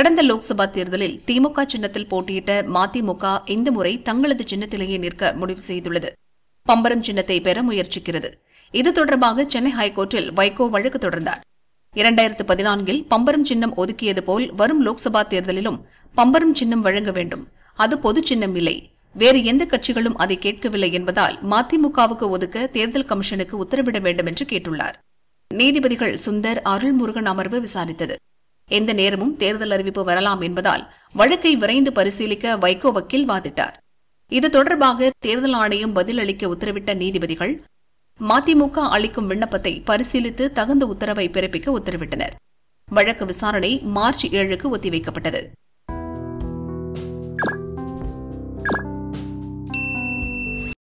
கடந்த லோக்சபா தேர்தலில் திமுக சின்னத்தில் போட்டியிட்ட மதிமுக இந்த முறை தங்களது சின்னத்திலேயே நிற்க முடிவு செய்துள்ளது பம்பரம் சின்னத்தை பெற முயற்சிக்கிறது இது தொடர்பாக சென்னை ஹைகோர்ட்டில் வைகோ வழக்கு தொடர்ந்தார் இரண்டாயிரத்து பதினான்கில் பம்பரம் சின்னம் ஒதுக்கியது போல் வரும் லோக்சபா தேர்தலிலும் பம்பரம் சின்னம் வழங்க வேண்டும் அது பொது சின்னம் இல்லை வேறு எந்த கட்சிகளும் அதை கேட்கவில்லை என்பதால் மதிமுகவுக்கு ஒதுக்க தேர்தல் கமிஷனுக்கு உத்தரவிட வேண்டும் என்று கேட்டுள்ளார் நீதிபதிகள் சுந்தர் அருள்முருகன் அமர்வு விசாரித்தது எந்த நேரமும் தேர்தல் அறிவிப்பு வரலாம் என்பதால் வழக்கை விரைந்து பரிசீலிக்க வைகோ வக்கீல் வாதிட்டார் இது தொடர்பாக தேர்தல் ஆணையம் பதிலளிக்க உத்தரவிட்ட நீதிபதிகள் மதிமுக அளிக்கும் விண்ணப்பத்தை பரிசீலித்து தகுந்த உத்தரவை பிறப்பிக்க உத்தரவிட்டனர் வழக்கு விசாரணை மார்ச் ஏழுக்கு ஒத்திவைக்கப்பட்டது